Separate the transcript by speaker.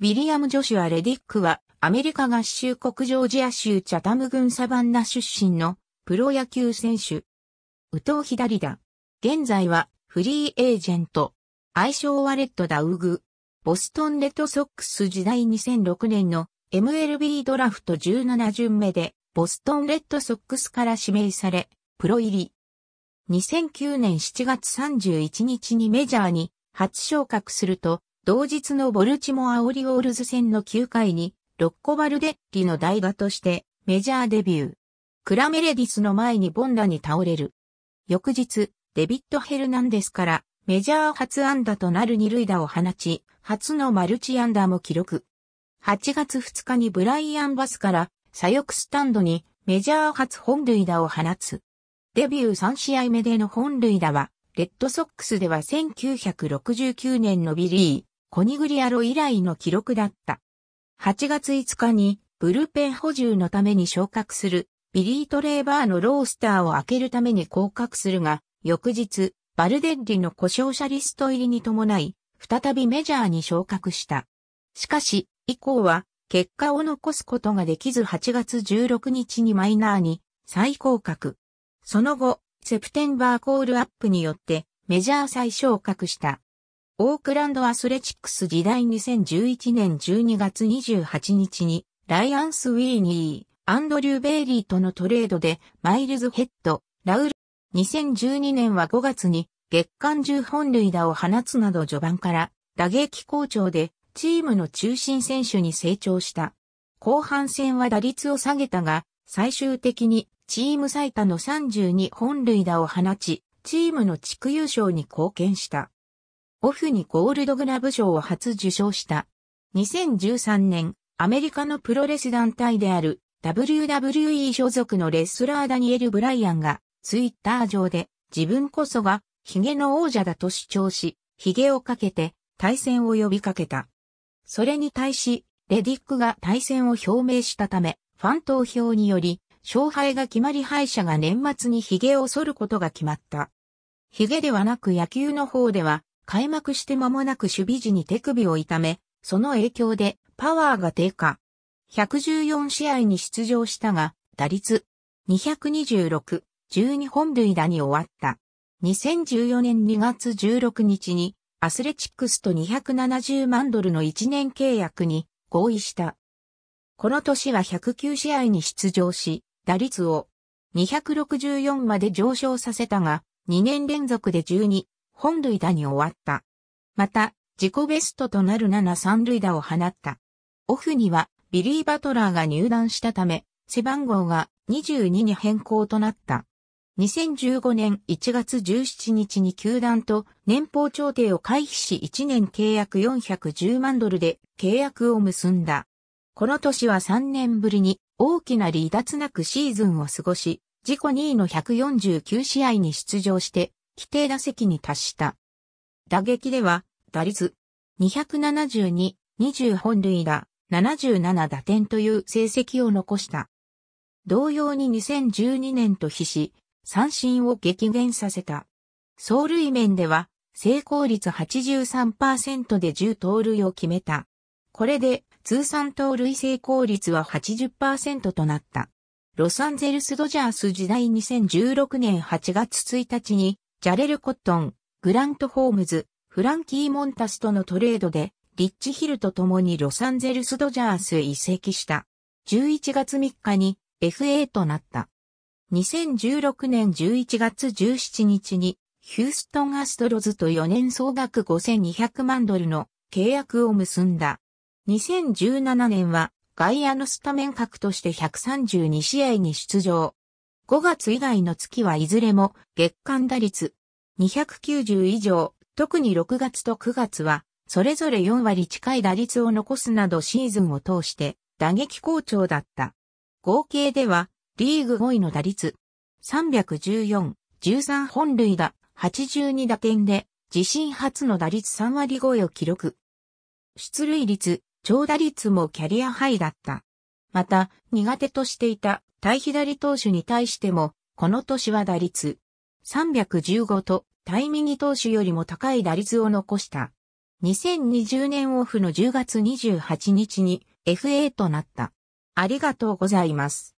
Speaker 1: ウィリアム・ジョシュア・レディックは、アメリカ合衆国ジョージア州チャタム郡サバンナ出身のプロ野球選手。右投左打。現在はフリーエージェント。愛称はレッド・ダウグ。ボストンレッドソックス時代2006年の MLB ドラフト17巡目でボストンレッドソックスから指名され、プロ入り。2009年7月31日にメジャーに初昇格すると、同日のボルチモアオリオールズ戦の9回に、ロッコバルデッリの代打としてメジャーデビュー。クラメレディスの前にボンダに倒れる。翌日、デビッド・ヘルナンデスからメジャー初安打となる二塁打を放ち、初のマルチ安打も記録。8月2日にブライアン・バスから左翼スタンドにメジャー初本塁打を放つ。デビュー3試合目での本塁打は、レッドソックスでは1969年のビリー・コニグリアロ以来の記録だった。8月5日にブルペン補充のために昇格するビリー・トレーバーのロースターを開けるために降格するが、翌日、バルデッリの故障者リスト入りに伴い、再びメジャーに昇格した。しかし、以降は結果を残すことができず8月16日にマイナーに再降格。その後、セプテンバーコールアップによってメジャー再昇格した。オークランドアスレチックス時代2011年12月28日に、ライアンス・ウィーニー、アンドリュー・ベイリーとのトレードで、マイルズ・ヘッド、ラウル、2012年は5月に、月間10本塁打を放つなど序盤から、打撃好調で、チームの中心選手に成長した。後半戦は打率を下げたが、最終的にチーム最多の32本塁打を放ち、チームの地区優勝に貢献した。オフにゴールドグラブ賞を初受賞した。2013年、アメリカのプロレス団体である WWE 所属のレスラーダニエル・ブライアンがツイッター上で自分こそがヒゲの王者だと主張し、ヒゲをかけて対戦を呼びかけた。それに対し、レディックが対戦を表明したため、ファン投票により、勝敗が決まり敗者が年末にヒゲを剃ることが決まった。ヒゲではなく野球の方では、開幕して間もなく守備時に手首を痛め、その影響でパワーが低下。114試合に出場したが、打率226、12本塁打に終わった。2014年2月16日にアスレチックスと270万ドルの1年契約に合意した。この年は109試合に出場し、打率を264まで上昇させたが、2年連続で12、本塁打に終わった。また、自己ベストとなる7三塁打を放った。オフには、ビリー・バトラーが入団したため、背番号が22に変更となった。2015年1月17日に球団と年俸調停を回避し1年契約410万ドルで契約を結んだ。この年は3年ぶりに大きな離脱なくシーズンを過ごし、自己2位の149試合に出場して規定打席に達した。打撃では、打率272、20本塁打、77打点という成績を残した。同様に2012年と比し、三振を激減させた。走塁面では、成功率83%で10盗塁を決めた。これで、通算盗塁成功率は80%となった。ロサンゼルスドジャース時代2016年8月1日にジャレル・コットン、グラント・ホームズ、フランキー・モンタスとのトレードで、リッチ・ヒルと共にロサンゼルス・ドジャースへ移籍した。11月3日に FA となった。2016年11月17日にヒューストンアストロズと4年総額5200万ドルの契約を結んだ。2017年は外野のスタメン格として132試合に出場。5月以外の月はいずれも月間打率290以上、特に6月と9月は、それぞれ4割近い打率を残すなどシーズンを通して打撃好調だった。合計では、リーグ5位の打率314、13本塁打、82打点で、自身初の打率3割超えを記録。出塁率、長打率もキャリアハイだった。また、苦手としていた対左投手に対しても、この年は打率315と対右投手よりも高い打率を残した。2020年オフの10月28日に FA となった。ありがとうございます。